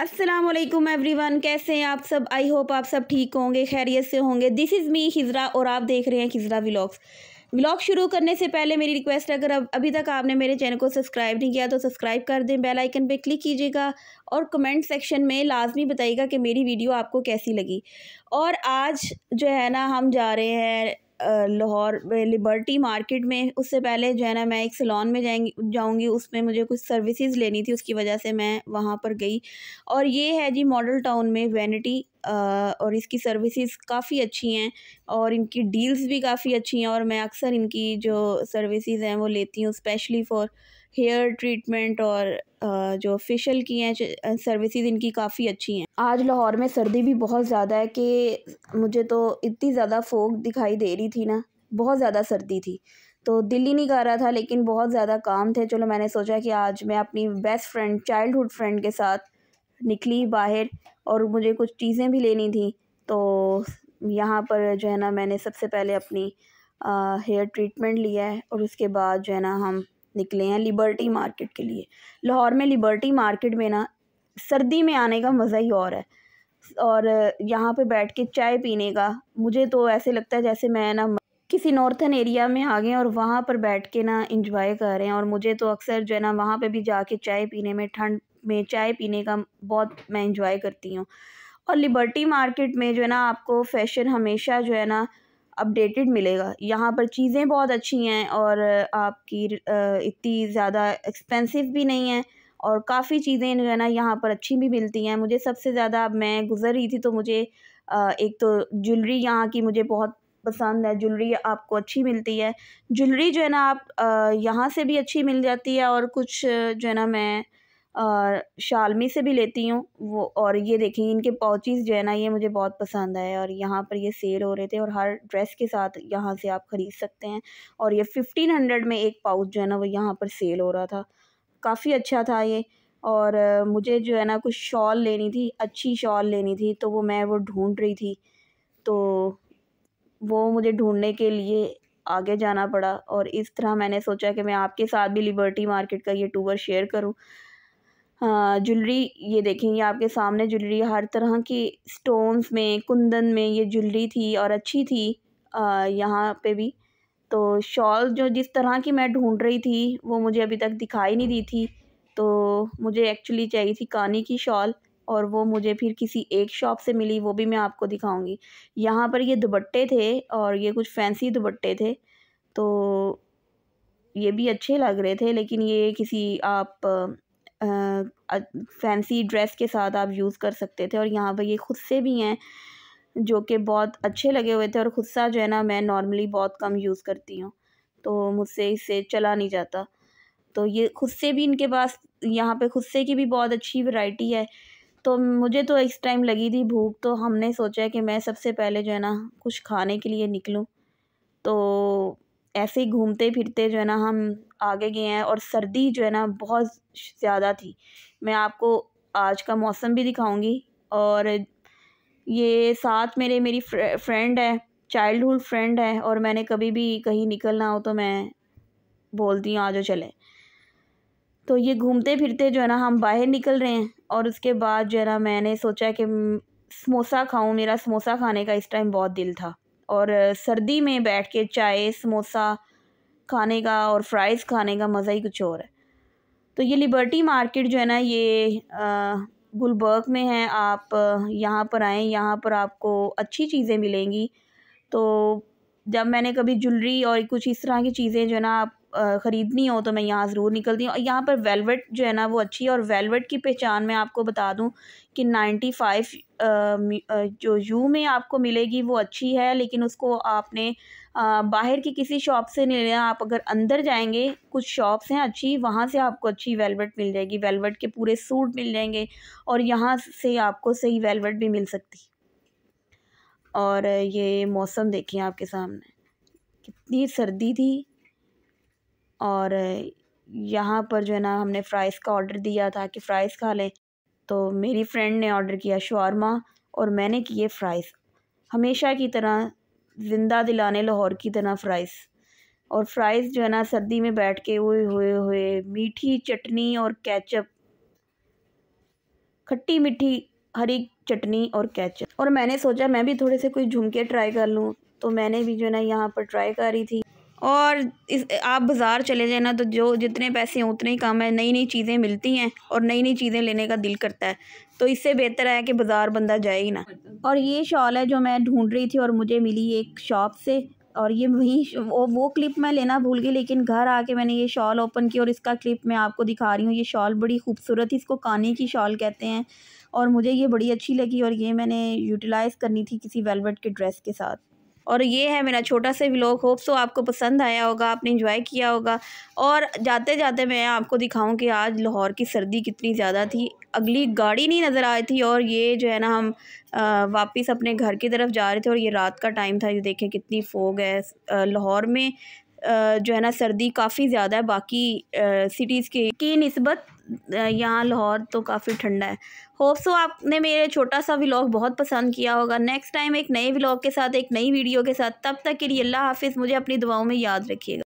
वालेकुम एवरीवन कैसे हैं आप सब आई होप आप सब ठीक होंगे खैरियत से होंगे दिस इज़ मी हिजरा और आप देख रहे हैं हिजरा व्लॉग्स व्लॉग शुरू करने से पहले मेरी रिक्वेस्ट है अगर अब अभी तक आपने मेरे चैनल को सब्सक्राइब नहीं किया तो सब्सक्राइब कर दें बेल आइकन पे क्लिक कीजिएगा और कमेंट सेक्शन में लाजमी बताइएगा कि मेरी वीडियो आपको कैसी लगी और आज जो है ना हम जा रहे हैं लाहौर लिबर्टी मार्केट में उससे पहले जो है ना मैं एक सलोन में जाएंगी जाऊंगी उसमें मुझे कुछ सर्विसेज लेनी थी उसकी वजह से मैं वहाँ पर गई और ये है जी मॉडल टाउन में वैनिटी और इसकी सर्विसेज काफ़ी अच्छी हैं और इनकी डील्स भी काफ़ी अच्छी हैं और मैं अक्सर इनकी जो सर्विसेज हैं वो लेती हूँ स्पेशली फ़ॉर हेयर ट्रीटमेंट और जो फेशियल की हैं सर्विसेज इनकी काफ़ी अच्छी हैं आज लाहौर में सर्दी भी बहुत ज़्यादा है कि मुझे तो इतनी ज़्यादा फोक दिखाई दे रही थी ना बहुत ज़्यादा सर्दी थी तो दिल्ली नहीं कर रहा था लेकिन बहुत ज़्यादा काम थे चलो मैंने सोचा कि आज मैं अपनी बेस्ट फ्रेंड चाइल्डहुड फ्रेंड के साथ निकली बाहर और मुझे कुछ चीज़ें भी लेनी थी तो यहाँ पर जो है ना मैंने सबसे पहले अपनी हेयर ट्रीटमेंट लिया है और उसके बाद जो है ना हम निकले हैं लिबर्टी मार्केट के लिए लाहौर में लिबर्टी मार्केट में ना सर्दी में आने का मज़ा ही और है और यहाँ पे बैठ के चाय पीने का मुझे तो ऐसे लगता है जैसे मैं ना किसी नॉर्थन एरिया में आ गए और वहाँ पर बैठ के ना इंजॉय कर रहे हैं और मुझे तो अक्सर जो है ना वहाँ पर भी जाके चाय पीने में ठंड में चाय पीने का बहुत मैं इंजॉय करती हूँ और लिबर्टी मार्केट में जो है ना आपको फ़ैशन हमेशा जो है ना अपडेटेड मिलेगा यहाँ पर चीज़ें बहुत अच्छी हैं और आपकी इतनी ज़्यादा एक्सपेंसिव भी नहीं है और काफ़ी चीज़ें जो है ना यहाँ पर अच्छी भी मिलती हैं मुझे सबसे ज़्यादा मैं गुजर रही थी तो मुझे एक तो ज्वेलरी यहाँ की मुझे बहुत पसंद है ज्वेलरी आपको अच्छी मिलती है ज्वेलरी जो है ना आप यहाँ से भी अच्छी मिल जाती है और कुछ जो है ना मैं और शालमी से भी लेती हूँ वो और ये देखें इनके पाउचेज़ जो है ना ये मुझे बहुत पसंद आए और यहाँ पर ये सेल हो रहे थे और हर ड्रेस के साथ यहाँ से आप ख़रीद सकते हैं और ये फ़िफ्टीन हंड्रेड में एक पाउच जो है ना वो यहाँ पर सेल हो रहा था काफ़ी अच्छा था ये और मुझे जो है ना कुछ शॉल लेनी थी अच्छी शॉल लेनी थी तो वो मैं वो ढूँढ रही थी तो वो मुझे ढूँढने के लिए आगे जाना पड़ा और इस तरह मैंने सोचा कि मैं आपके साथ भी लिबर्टी मार्केट का ये टूर शेयर करूं ज्वेलरी हाँ, ये देखेंगे आपके सामने ज्वेलरी हर तरह की स्टोन्स में कुंदन में ये ज्वेलरी थी और अच्छी थी यहाँ पे भी तो शॉल जो जिस तरह की मैं ढूंढ रही थी वो मुझे अभी तक दिखाई नहीं दी थी तो मुझे एक्चुअली चाहिए थी कानी की शॉल और वो मुझे फिर किसी एक शॉप से मिली वो भी मैं आपको दिखाऊंगी यहाँ पर ये दुपट्टे थे और ये कुछ फैंसी दुपट्टे थे तो ये भी अच्छे लग रहे थे लेकिन ये किसी आप फैंसी ड्रेस के साथ आप यूज़ कर सकते थे और यहाँ पर ये खुद से भी हैं जो कि बहुत अच्छे लगे हुए थे और खुस्सा जो है ना मैं नॉर्मली बहुत कम यूज़ करती हूँ तो मुझसे इसे चला नहीं जाता तो ये खुद से भी इनके पास यहाँ पे खुद से की भी बहुत अच्छी वैरायटी है तो मुझे तो इस टाइम लगी थी भूख तो हमने सोचा कि मैं सबसे पहले जो है ना कुछ खाने के लिए निकलूँ तो ऐसे ही घूमते फिरते जो है ना हम आगे गए हैं और सर्दी जो है ना बहुत ज़्यादा थी मैं आपको आज का मौसम भी दिखाऊंगी और ये साथ मेरे मेरी फ्रेंड है चाइल्डहुड फ्रेंड है और मैंने कभी भी कहीं निकलना हो तो मैं बोलती हूँ आ जाओ चले तो ये घूमते फिरते जो है ना हम बाहर निकल रहे हैं और उसके बाद जो है ना मैंने सोचा कि समोसा खाऊं मेरा समोसा खाने का इस टाइम बहुत दिल था और सर्दी में बैठ के चाय समोसा खाने का और फ्राइज़ खाने का मज़ा ही कुछ और है तो ये लिबर्टी मार्केट जो है ना ये गुलबर्ग में है आप यहाँ पर आएँ यहाँ पर आपको अच्छी चीज़ें मिलेंगी तो जब मैंने कभी ज्वेलरी और कुछ इस तरह की चीज़ें जो है ना आप ख़रीदनी हो तो मैं यहाँ ज़रूर निकलती हूँ और यहाँ पर वेलवेट जो है ना वो अच्छी है और वेलवेट की पहचान मैं आपको बता दूँ कि नाइन्टी फाइव जो यू में आपको मिलेगी वो अच्छी है लेकिन उसको आपने बाहर की किसी शॉप से नहीं लेना आप अगर अंदर जाएंगे कुछ शॉप्स हैं अच्छी वहाँ से आपको अच्छी वेलवेट मिल जाएगी वेलवेट के पूरे सूट मिल जाएंगे और यहाँ से आपको सही वेलवेट भी मिल सकती और ये मौसम देखिए आपके सामने कितनी सर्दी थी और यहाँ पर जो है ना हमने फ़्राइज़ का ऑर्डर दिया था कि फ़्राइज़ खा लें तो मेरी फ्रेंड ने ऑर्डर किया शौरमा और मैंने किए फ़्राइज़ हमेशा की तरह ज़िंदा दिलाने लाहौर की तरह फ़्राइज़ और फ़्राइज़ जो है ना सर्दी में बैठ के हुए हुए हुए मीठी चटनी और कैचअप खट्टी मीठी हरी चटनी और कैचअप और मैंने सोचा मैं भी थोड़े से कोई झुमके ट्राई कर लूँ तो मैंने भी जो है ना यहाँ पर ट्राई करी थी और इस आप बाज़ार चले जाए ना तो जो जितने पैसे हैं उतने ही कम है नई नई चीज़ें मिलती हैं और नई नई चीज़ें लेने का दिल करता है तो इससे बेहतर है कि बाज़ार बंदा जाए ही ना और ये शॉल है जो मैं ढूंढ रही थी और मुझे मिली एक शॉप से और ये वहीं वो वो क्लिप मैं लेना भूल गई लेकिन घर आके मैंने ये शॉल ओपन की और इसका क्लिप मैं आपको दिखा रही हूँ ये शॉल बड़ी खूबसूरत थी इसको काने की शॉल कहते हैं और मुझे ये बड़ी अच्छी लगी और ये मैंने यूटिलाइज़ करनी थी किसी वेलवेट के ड्रेस के साथ और ये है मेरा छोटा सा व्लॉग होप सो आपको पसंद आया होगा आपने इंजॉय किया होगा और जाते जाते मैं आपको दिखाऊँ कि आज लाहौर की सर्दी कितनी ज़्यादा थी अगली गाड़ी नहीं नज़र आई थी और ये जो है ना हम वापस अपने घर की तरफ जा रहे थे और ये रात का टाइम था ये देखें कितनी फोग है लाहौर में जो है ना सर्दी काफ़ी ज़्यादा है बाकी सिटीज़ के की नस्बत यहाँ लाहौर तो काफ़ी ठंडा है होप्स सो आपने मेरे छोटा सा व्लॉग बहुत पसंद किया होगा नेक्स्ट टाइम एक नए व्लॉग के साथ एक नई वीडियो के साथ तब तक के लिए अल्लाह हाफिज़ मुझे अपनी दुआओं में याद रखिएगा